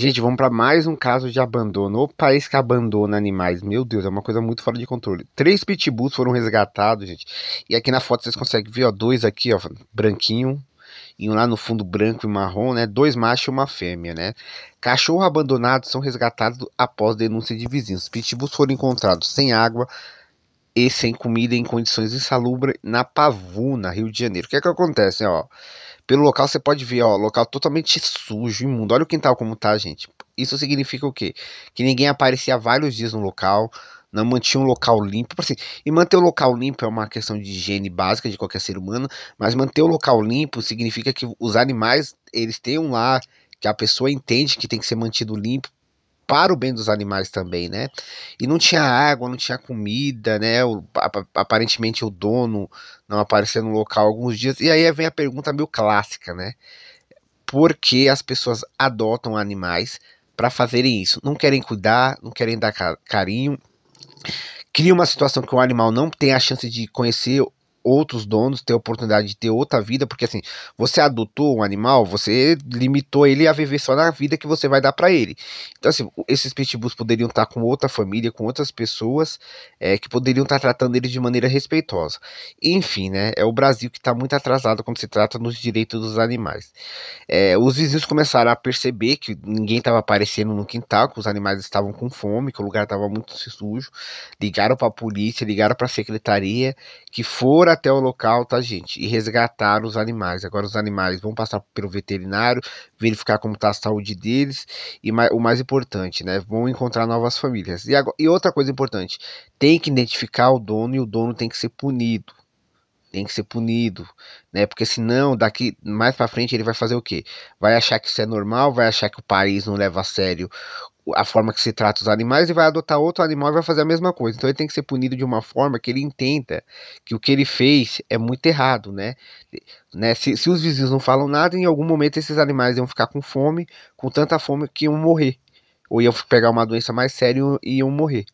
Gente, vamos para mais um caso de abandono. O país que abandona animais. Meu Deus, é uma coisa muito fora de controle. Três pitbulls foram resgatados, gente. E aqui na foto vocês conseguem ver, ó, dois aqui, ó, branquinho. E um lá no fundo branco e marrom, né? Dois machos e uma fêmea, né? Cachorro abandonado são resgatados após denúncia de vizinhos. Os pitbulls foram encontrados sem água, e sem comida em condições insalubres na Pavuna, Rio de Janeiro. O que é que acontece, ó? Pelo local você pode ver, ó, local totalmente sujo, imundo. Olha o quintal como tá, gente. Isso significa o quê? Que ninguém aparecia vários dias no local, não mantinha um local limpo. Tipo assim, e manter o local limpo é uma questão de higiene básica de qualquer ser humano, mas manter o local limpo significa que os animais, eles têm um lar que a pessoa entende que tem que ser mantido limpo para o bem dos animais também, né? E não tinha água, não tinha comida, né? O, aparentemente o dono não apareceu no local alguns dias. E aí vem a pergunta meio clássica, né? Por que as pessoas adotam animais para fazerem isso? Não querem cuidar, não querem dar carinho. Cria uma situação que o animal não tem a chance de conhecer outros donos, ter a oportunidade de ter outra vida, porque assim, você adotou um animal, você limitou ele a viver só na vida que você vai dar para ele. Então, assim, esses pitbulls poderiam estar tá com outra família, com outras pessoas é, que poderiam estar tá tratando ele de maneira respeitosa. Enfim, né? É o Brasil que está muito atrasado quando se trata nos direitos dos animais. É, os vizinhos começaram a perceber que ninguém estava aparecendo no quintal, que os animais estavam com fome, que o lugar estava muito sujo. Ligaram para a polícia, ligaram para a secretaria, que fora até o local, tá, gente? E resgatar os animais. Agora os animais vão passar pelo veterinário, verificar como tá a saúde deles e o mais importante, né? Vão encontrar novas famílias. E, agora, e outra coisa importante, tem que identificar o dono e o dono tem que ser punido tem que ser punido, né? Porque senão daqui mais para frente ele vai fazer o quê? Vai achar que isso é normal, vai achar que o país não leva a sério a forma que se trata os animais e vai adotar outro animal e vai fazer a mesma coisa. Então ele tem que ser punido de uma forma que ele entenda que o que ele fez é muito errado, né? né? Se, se os vizinhos não falam nada, em algum momento esses animais iam ficar com fome, com tanta fome que iam morrer. Ou iam pegar uma doença mais séria e iam morrer.